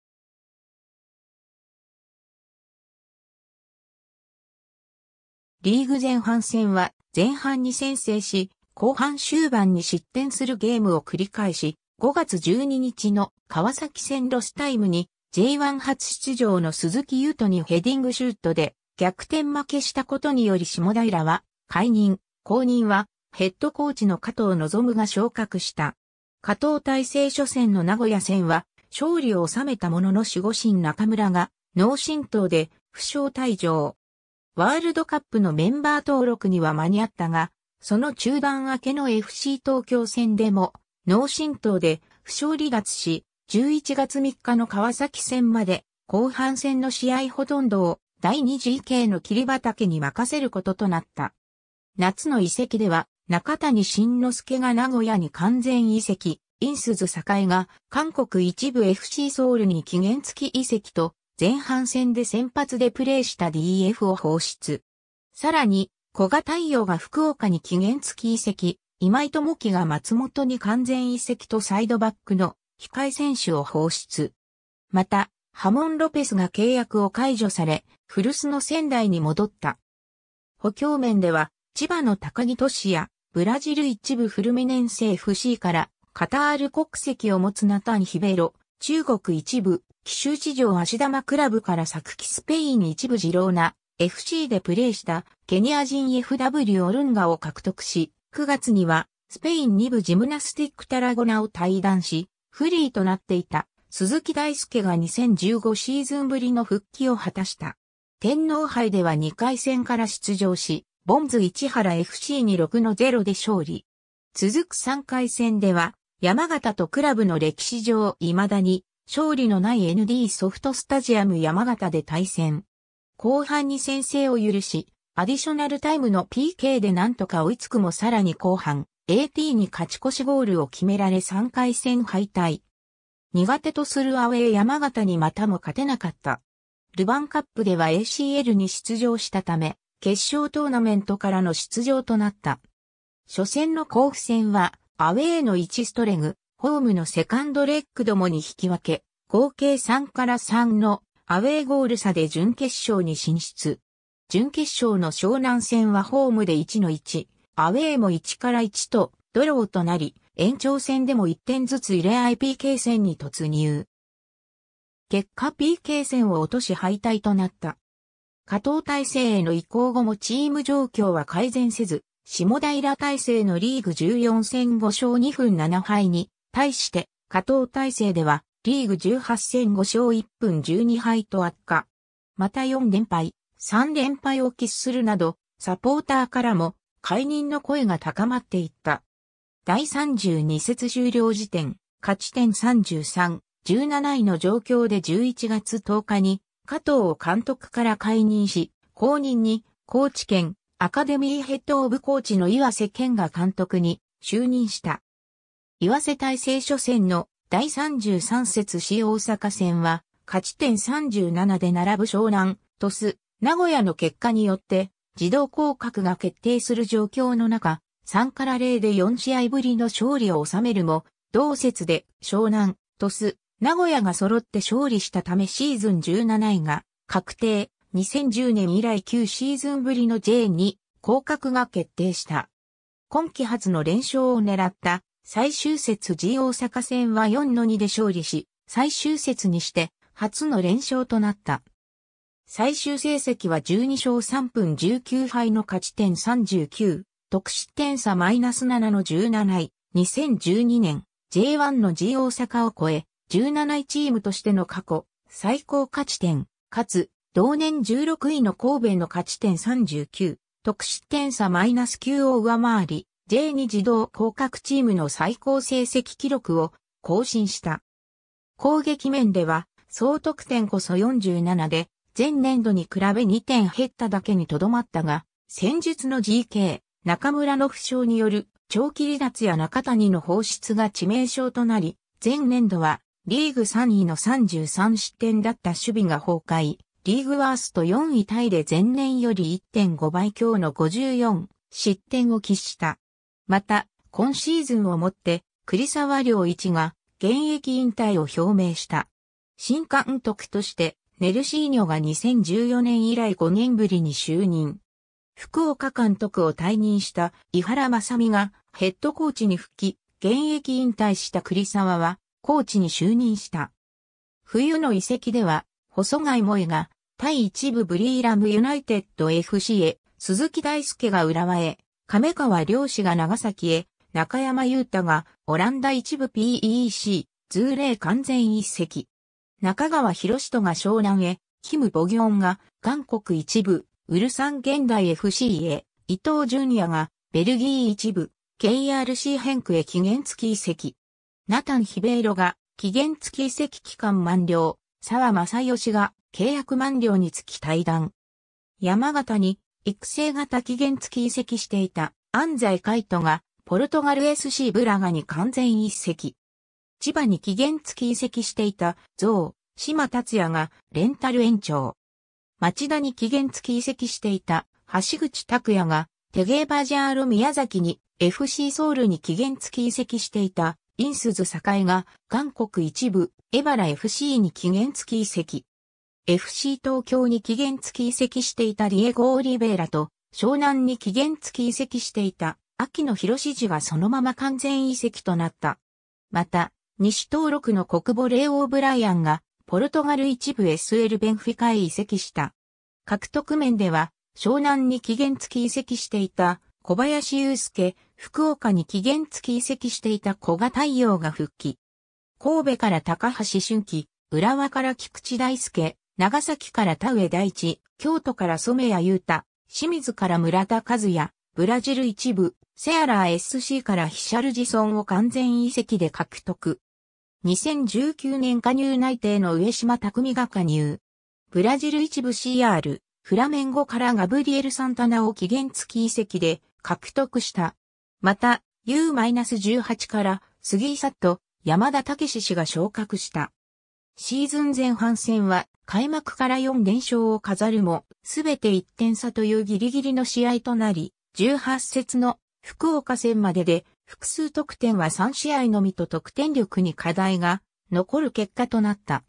リーグ前半戦は前半に先制し、後半終盤に失点するゲームを繰り返し、5月12日の川崎戦ロスタイムに J1 初出場の鈴木優斗にヘディングシュートで逆転負けしたことにより下平は解任、後任はヘッドコーチの加藤望が昇格した。加藤体制初戦の名古屋戦は勝利を収めたものの守護神中村が脳震盪で負傷退場。ワールドカップのメンバー登録には間に合ったが、その中断明けの FC 東京戦でも脳震盪で負傷離脱し、11月3日の川崎戦まで後半戦の試合ほとんどを第2次 EK の霧畑に任せることとなった。夏の移籍では中谷慎之介が名古屋に完全移籍、インスズ栄が韓国一部 FC ソウルに期限付き移籍と前半戦で先発でプレーした DF を放出。さらに、小賀太陽が福岡に期限付き移籍、今井智樹が松本に完全移籍とサイドバックの控え選手を放出。また、ハモン・ロペスが契約を解除され、古巣の仙台に戻った。補強面では、千葉の高木俊也、ブラジル一部フルメネンセ FC から、カタール国籍を持つナタン・ヒベロ、中国一部、奇襲市場足玉クラブから昨季スペイン一部ジローナ、FC でプレーしたケニア人 FW オルンガを獲得し、9月には、スペイン2部ジムナスティックタラゴナを退団し、フリーとなっていた鈴木大輔が2015シーズンぶりの復帰を果たした。天皇杯では2回戦から出場し、ボンズ市原 FC に6の0で勝利。続く3回戦では、山形とクラブの歴史上未だに勝利のない ND ソフトスタジアム山形で対戦。後半に先制を許し、アディショナルタイムの PK でなんとか追いつくもさらに後半、AT に勝ち越しゴールを決められ3回戦敗退。苦手とするアウェー山形にまたも勝てなかった。ルヴァンカップでは ACL に出場したため、決勝トーナメントからの出場となった。初戦の甲府戦は、アウェーの1ストレグ、ホームのセカンドレッグどもに引き分け、合計3から3のアウェーゴール差で準決勝に進出。準決勝の湘南戦はホームで1の1、アウェーも1から1と、ドローとなり、延長戦でも1点ずつ入れ合い PK 戦に突入。結果 PK 戦を落とし敗退となった。加藤体制への移行後もチーム状況は改善せず、下平体制のリーグ14戦5勝2分7敗に、対して、加藤体制では、リーグ18戦5勝1分12敗と悪化。また4連敗、3連敗を喫するなど、サポーターからも解任の声が高まっていった。第32節終了時点、勝ち点33、17位の状況で11月10日に加藤を監督から解任し、後任に高知県アカデミーヘッドオブコーチの岩瀬健が監督に就任した。岩瀬大成初戦の第33節市大阪戦は勝ち点37で並ぶ湘南、鳥栖、名古屋の結果によって、自動降格が決定する状況の中、3から0で4試合ぶりの勝利を収めるも、同節で湘南、鳥栖、名古屋が揃って勝利したためシーズン17位が確定、2010年以来9シーズンぶりの J2 降格が決定した。今季初の連勝を狙った最終節 G 大阪戦は4の2で勝利し、最終節にして初の連勝となった。最終成績は12勝3分19敗の勝ち点39、得失点差マイナス7の17位、2012年 J1 の G 大阪を超え、17位チームとしての過去最高勝ち点、かつ同年16位の神戸の勝ち点39、得失点差マイナス9を上回り、J2 自動降格チームの最高成績記録を更新した。攻撃面では、総得点こそ47で、前年度に比べ2点減っただけにとどまったが、先日の GK、中村の負傷による長期離脱や中谷の放出が致命傷となり、前年度はリーグ3位の33失点だった守備が崩壊、リーグワースト4位タイで前年より1.5倍強の54失点を喫した。また、今シーズンをもって栗沢良一が現役引退を表明した。新監督としてネルシーニョが2014年以来5年ぶりに就任。福岡監督を退任した井原正美がヘッドコーチに復帰、現役引退した栗沢はコーチに就任した。冬の遺跡では、細貝萌が対一部ブリーラムユナイテッド FC へ、鈴木大輔が浦和へ、亀川良師が長崎へ、中山雄太がオランダ一部 PEC、ズーレイ完全一席。中川博人が湘南へ、キム・ボギョンが韓国一部、ウルサン現代 FC へ、伊藤淳也がベルギー一部、KRC 変クへ期限付き移籍。ナタン・ヒベイロが期限付き移籍期間満了、沢正義が契約満了につき退団。山形に育成型期限付き移籍していた安西海斗がポルトガル SC ブラガに完全移籍。千葉に期限付き移籍していた、像、島達也がレンタル延長。町田に期限付き移籍していた、橋口拓也が、テゲーバジャーロ宮崎に FC ソウルに期限付き移籍していた、インスズ栄が、韓国一部、エバラ FC に期限付き移籍。FC 東京に期限付き移籍していたリエゴ・オリベーラと、湘南に期限付き移籍していた、秋野博士がそのまま完全移籍となった。また、西登録の国母レイ・オーブライアンが、ポルトガル一部 SL ベンフィカへ移籍した。獲得面では、湘南に期限付き移籍していた小林祐介、福岡に期限付き移籍していた小賀太陽が復帰。神戸から高橋俊樹、浦和から菊池大輔、長崎から田上大地、京都から染谷裕太、清水から村田和也、ブラジル一部、セアラー SC からヒシャルジソンを完全移籍で獲得。2019年加入内定の上島匠が加入。ブラジル一部 CR、フラメンゴからガブリエル・サンタナを期限付き移籍で獲得した。また、U-18 から杉井里、山田武氏が昇格した。シーズン前半戦は開幕から4連勝を飾るも、すべて1点差というギリギリの試合となり、18節の福岡戦までで複数得点は3試合のみと得点力に課題が残る結果となった。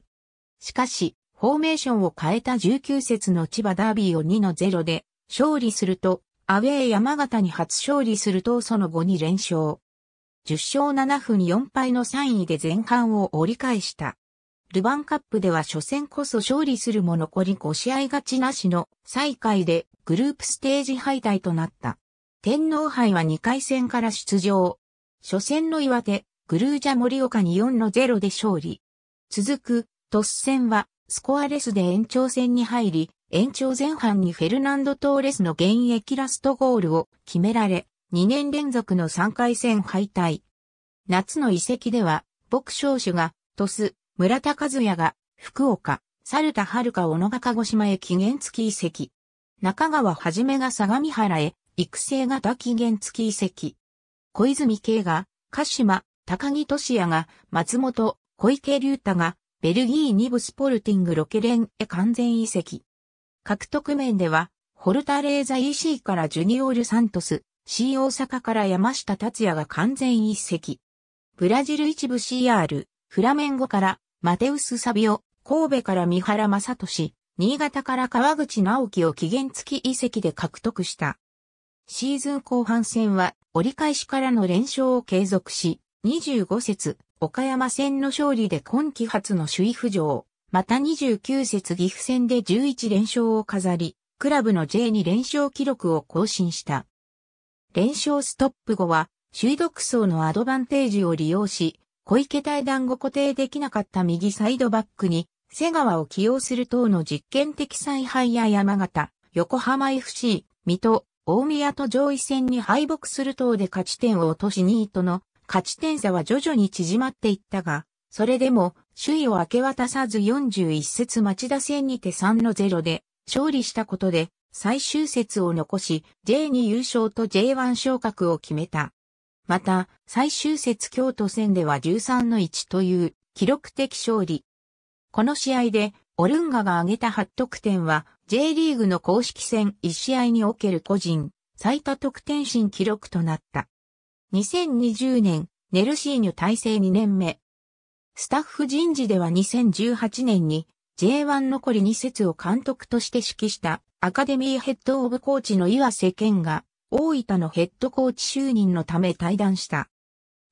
しかし、フォーメーションを変えた19節の千葉ダービーを2の0で勝利すると、アウェー山形に初勝利するとその後に連勝。10勝7分4敗の3位で前半を折り返した。ルヴァンカップでは初戦こそ勝利するも残り5試合勝ちなしの最下位でグループステージ敗退となった。天皇杯は2回戦から出場。初戦の岩手、グルージャ森岡に4の0で勝利。続く、トス戦は、スコアレスで延長戦に入り、延長前半にフェルナンド・トーレスの現役ラストゴールを決められ、2年連続の3回戦敗退。夏の移籍では、牧少主が、トス、村田和也が、福岡、猿田遥香小野が鹿児島へ期限付き移籍。中川はじめが相模原へ、育成型期限付き遺跡。小泉慶が、鹿島、高木俊也が、松本、小池隆太が、ベルギー2部スポルティングロケレンへ完全遺跡。獲得面では、ホルタレーザ EC からジュニオール・サントス、C 大阪から山下達也が完全遺跡。ブラジル一部 CR、フラメンゴからマテウス・サビオ、神戸から三原正俊、新潟から川口直樹を期限付き遺跡で獲得した。シーズン後半戦は折り返しからの連勝を継続し、25節、岡山戦の勝利で今季初の首位浮上、また29節岐阜戦で11連勝を飾り、クラブの J2 連勝記録を更新した。連勝ストップ後は、首位独走のアドバンテージを利用し、小池対談後固定できなかった右サイドバックに、瀬川を起用する等の実験的采配や山形、横浜 FC、水戸、大宮と上位戦に敗北する等で勝ち点を落とし2位との勝ち点差は徐々に縮まっていったが、それでも首位を明け渡さず41節町田戦にて3の0で勝利したことで最終節を残し J2 優勝と J1 昇格を決めた。また最終節京都戦では13の1という記録的勝利。この試合でオルンガが挙げた8得点は J リーグの公式戦1試合における個人最多得点新記録となった。2020年、ネルシーニュ体制2年目。スタッフ人事では2018年に J1 残り2節を監督として指揮したアカデミーヘッドオブコーチの岩瀬健が大分のヘッドコーチ就任のため対談した。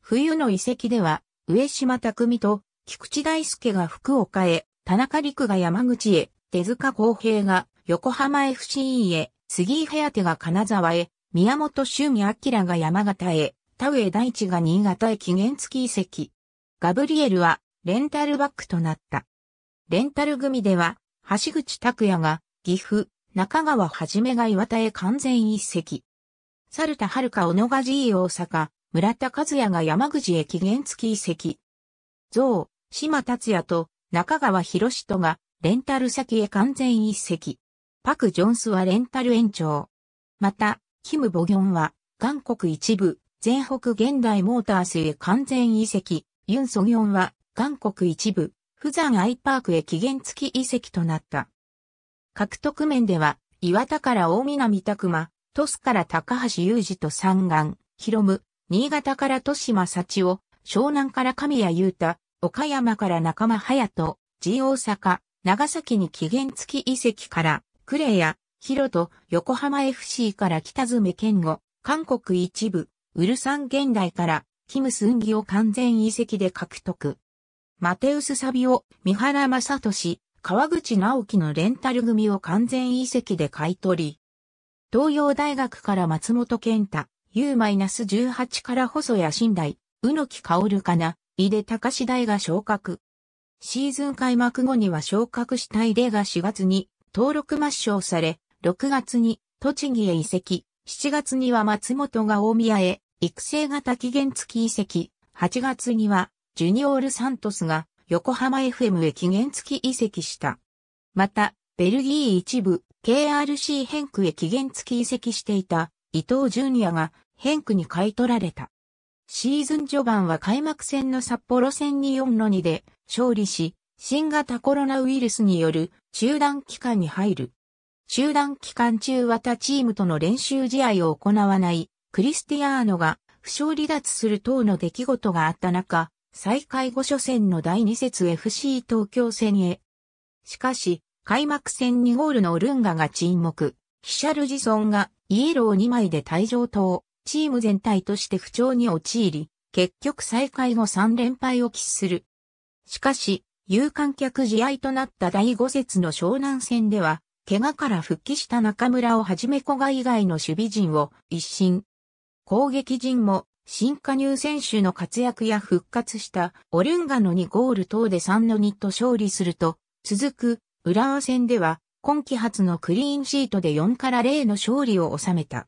冬の遺跡では上島匠と菊池大輔が服を変え、田中陸が山口へ、手塚公平が横浜 FCE へ、杉井手が金沢へ、宮本俊美明が山形へ、田植大地が新潟へ期限付き移籍。ガブリエルはレンタルバックとなった。レンタル組では、橋口拓也が岐阜、中川はじめが岩田へ完全遺跡。猿田遥小野が G 大阪、村田和也が山口へ期限付き移籍。像、島達也と中川博人がレンタル先へ完全一席。パク・ジョンスはレンタル延長。また、キム・ボギョンは、韓国一部、全北現代モータースへ完全移籍。ユン・ソギョンは、韓国一部、富山アイパークへ期限付き移籍となった。獲得面では、岩田から大南拓馬、トスから高橋雄二と三岸、広ム、新潟から豊島幸男、湘南から神谷雄太、岡山から仲間隼人、G 大阪、長崎に期限付き遺跡から、クレや、ヒロト、横浜 FC から北爪健吾、韓国一部、ウルサン現代から、キムスンギを完全移籍で獲得。マテウス・サビオ、三原正俊、川口直樹のレンタル組を完全移籍で買い取り。東洋大学から松本健太、U-18 から細谷信大、宇野木薫かな、井出隆大が昇格。シーズン開幕後には昇格したい出が4月に登録抹消され、6月に栃木へ移籍、7月には松本が大宮へ育成型期限付き移籍、8月にはジュニオール・サントスが横浜 FM へ期限付き移籍した。また、ベルギー一部 KRC 変区へ期限付き移籍していた伊藤ジュニアが変区に買い取られた。シーズン序盤は開幕戦の札幌戦に4の2で勝利し、新型コロナウイルスによる中断期間に入る。中断期間中は他チームとの練習試合を行わないクリスティアーノが負傷離脱する等の出来事があった中、再開後初戦の第2節 FC 東京戦へ。しかし、開幕戦2ゴールのルンガが沈黙、ヒシャルジソンがイエロー2枚で退場等、チーム全体として不調に陥り、結局再開後3連敗を喫する。しかし、有観客試合となった第5節の湘南戦では、怪我から復帰した中村をはじめ小賀以外の守備陣を一新。攻撃陣も新加入選手の活躍や復活したオルンガの2ゴール等で3の2と勝利すると、続く浦和戦では今季初のクリーンシートで4から0の勝利を収めた。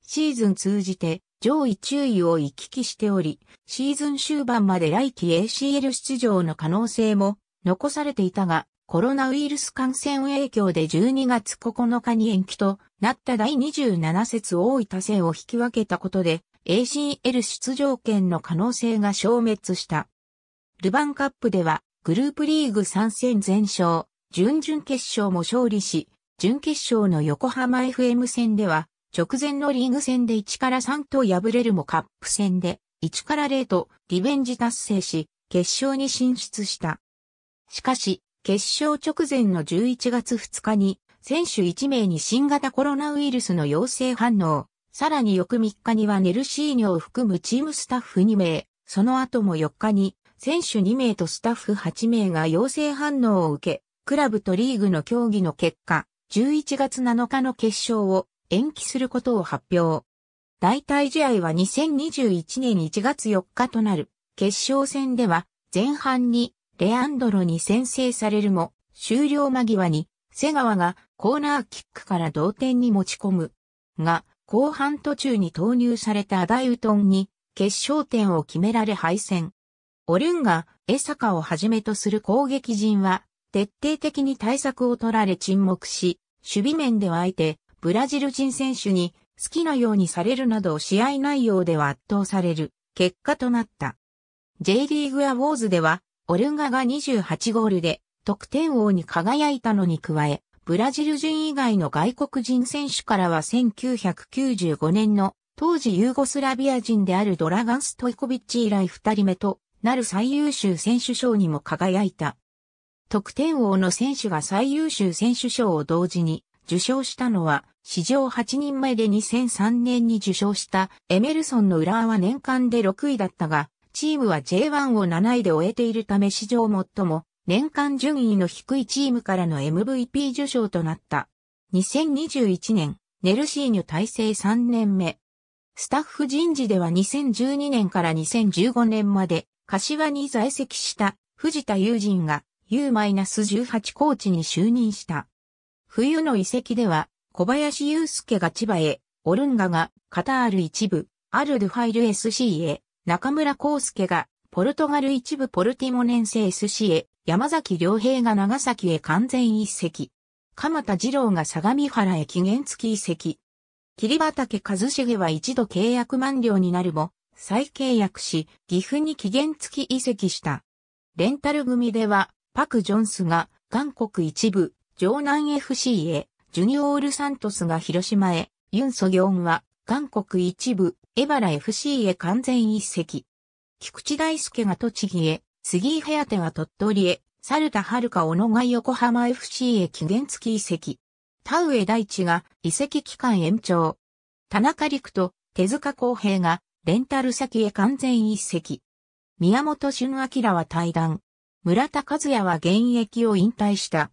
シーズン通じて上位注意を行き来しており、シーズン終盤まで来季 ACL 出場の可能性も残されていたが、コロナウイルス感染影響で12月9日に延期となった第27節大分戦を引き分けたことで ACL 出場権の可能性が消滅した。ルヴァンカップではグループリーグ3戦全勝、準々決勝も勝利し、準決勝の横浜 FM 戦では直前のリーグ戦で1から3と敗れるもカップ戦で1から0とリベンジ達成し、決勝に進出した。しかし、決勝直前の11月2日に、選手1名に新型コロナウイルスの陽性反応、さらに翌3日にはネルシーニョを含むチームスタッフ2名、その後も4日に、選手2名とスタッフ8名が陽性反応を受け、クラブとリーグの競技の結果、11月7日の決勝を延期することを発表。代替試合は2021年1月4日となる決勝戦では前半にレアンドロに先制されるも終了間際に瀬川がコーナーキックから同点に持ち込む。が、後半途中に投入されたアダイウトンに決勝点を決められ敗戦。オルンガ、サカをはじめとする攻撃陣は徹底的に対策を取られ沈黙し、守備面では相手、ブラジル人選手に好きなようにされるなど試合内容では圧倒される結果となった。J リーグアウォーズでは、オルンガが28ゴールで得点王に輝いたのに加え、ブラジル人以外の外国人選手からは1995年の当時ユーゴスラビア人であるドラガン・ストイコビッチ以来2人目となる最優秀選手賞にも輝いた。得点王の選手が最優秀選手賞を同時に受賞したのは、史上8人前で2003年に受賞したエメルソンの浦和は年間で6位だったが、チームは J1 を7位で終えているため史上最も年間順位の低いチームからの MVP 受賞となった。2021年、ネルシーニョ体制3年目。スタッフ人事では2012年から2015年まで、柏に在籍した藤田友人が U-18 コーチに就任した。冬の遺跡では、小林祐介が千葉へ、オルンガがカタール一部、アルドファイル SC へ、中村康介がポルトガル一部ポルティモネンセ SC へ、山崎良平が長崎へ完全一席。鎌田二郎が相模原へ期限付き遺跡。桐畑和重は一度契約満了になるも、再契約し、岐阜に期限付き遺跡した。レンタル組では、パク・ジョンスが、韓国一部、城南 FC へ、ジュニオール・サントスが広島へ、ユン・ソギョンは、韓国一部、エバラ FC へ完全一席。菊池大輔が栃木へ、杉井早手が鳥取へ、猿田遥か小野が横浜 FC へ期限付き移籍。田植大地が移籍期間延長。田中陸と手塚公平がレンタル先へ完全一席。宮本俊明は対談。村田和也は現役を引退した。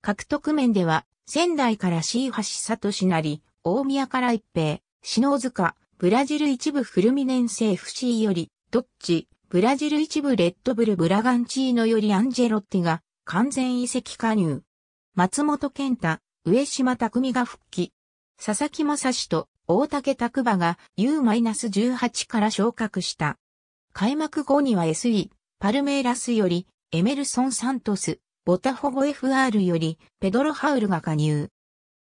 獲得面では、仙台から椎橋聡なり、大宮から一平、篠塚、ブラジル一部フルミネンセ FC より、どっち、ブラジル一部レッドブルブラガンチーノよりアンジェロッティが完全移籍加入。松本健太、上島匠が復帰。佐々木正史と大竹拓馬が U-18 から昇格した。開幕後には SE、パルメイラスより、エメルソン・サントス、ボタフォゴ FR よりペドロ・ハウルが加入。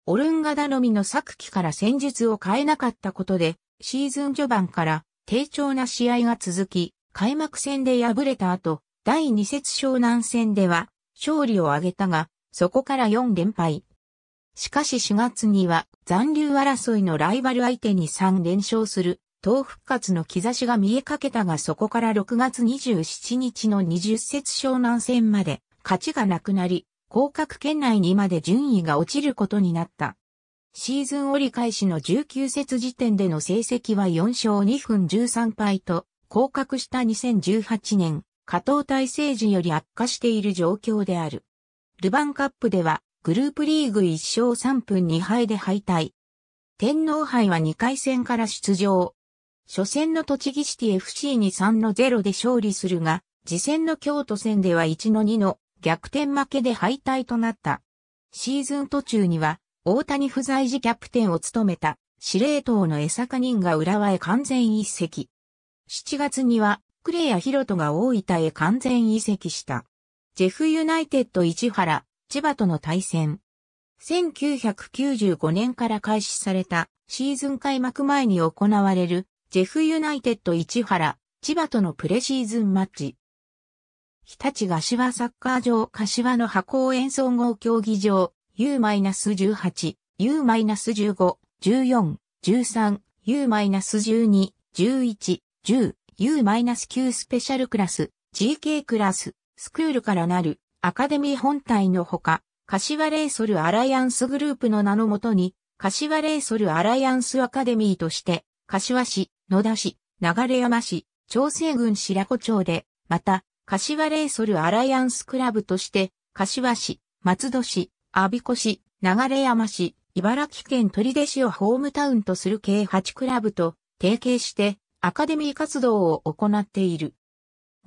オルンガ頼みの昨季から戦術を変えなかったことで、シーズン序盤から低調な試合が続き、開幕戦で敗れた後、第2節湘南戦では勝利を挙げたが、そこから4連敗。しかし4月には残留争いのライバル相手に3連勝する、東復活の兆しが見えかけたがそこから6月27日の20節湘南戦まで勝ちがなくなり、降格圏内にまで順位が落ちることになった。シーズン折り返しの19節時点での成績は4勝2分13敗と、降格した2018年、加藤大成時より悪化している状況である。ルヴァンカップでは、グループリーグ1勝3分2敗で敗退。天皇杯は2回戦から出場。初戦の栃木シティ FC に3の0で勝利するが、次戦の京都戦では1の2の逆転負けで敗退となった。シーズン途中には、大谷不在時キャプテンを務めた司令塔の江坂人が浦和へ完全移籍。7月には、クレアヒロトが大分へ完全移籍した。ジェフユナイテッド市原、千葉との対戦。1995年から開始されたシーズン開幕前に行われるジェフユナイテッド市原、千葉とのプレシーズンマッチ。日立柏サッカー場柏の箱を演総合競技場 U-18、U-15、14、13、U-12、11、10、U-9 スペシャルクラス、GK クラス、スクールからなるアカデミー本体のほか、柏レイソルアライアンスグループの名のもとに、柏レイソルアライアンスアカデミーとして、柏市、野田市、流山市、朝生郡白子町で、また、柏レイソルアライアンスクラブとして、柏市、松戸市、阿鼻子市、流山市、茨城県取手市をホームタウンとする計8クラブと提携してアカデミー活動を行っている。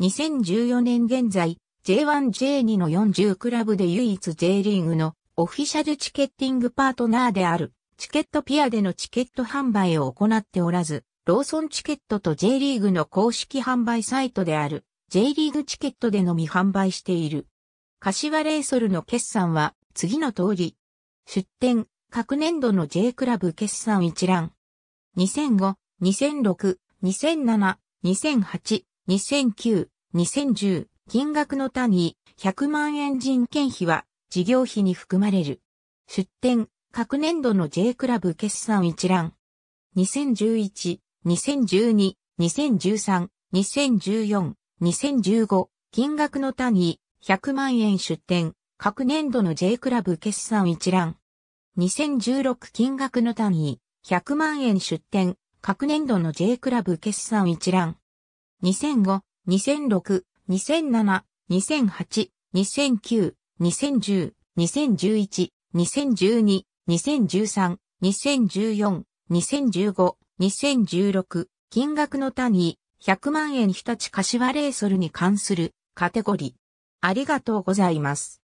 2014年現在、J1J2 の40クラブで唯一 J リーグのオフィシャルチケッティングパートナーであるチケットピアでのチケット販売を行っておらず、ローソンチケットと J リーグの公式販売サイトである J リーグチケットでのみ販売している。柏レイソルの決算は次の通り。出展、各年度の J クラブ決算一覧。2005、2006、2007、2008、2009、2010、金額の単位、100万円人件費は事業費に含まれる。出展、各年度の J クラブ決算一覧。2011、2012、2013、2014、2015、金額の単位、100万円出店、各年度の J クラブ決算一覧。2016金額の単位、100万円出店、各年度の J クラブ決算一覧。2005、2006、2007、2008、2009、2010、2011、2012、2013、2014、2015、2016、金額の単位、100万円日立柏レイソルに関するカテゴリー。ありがとうございます。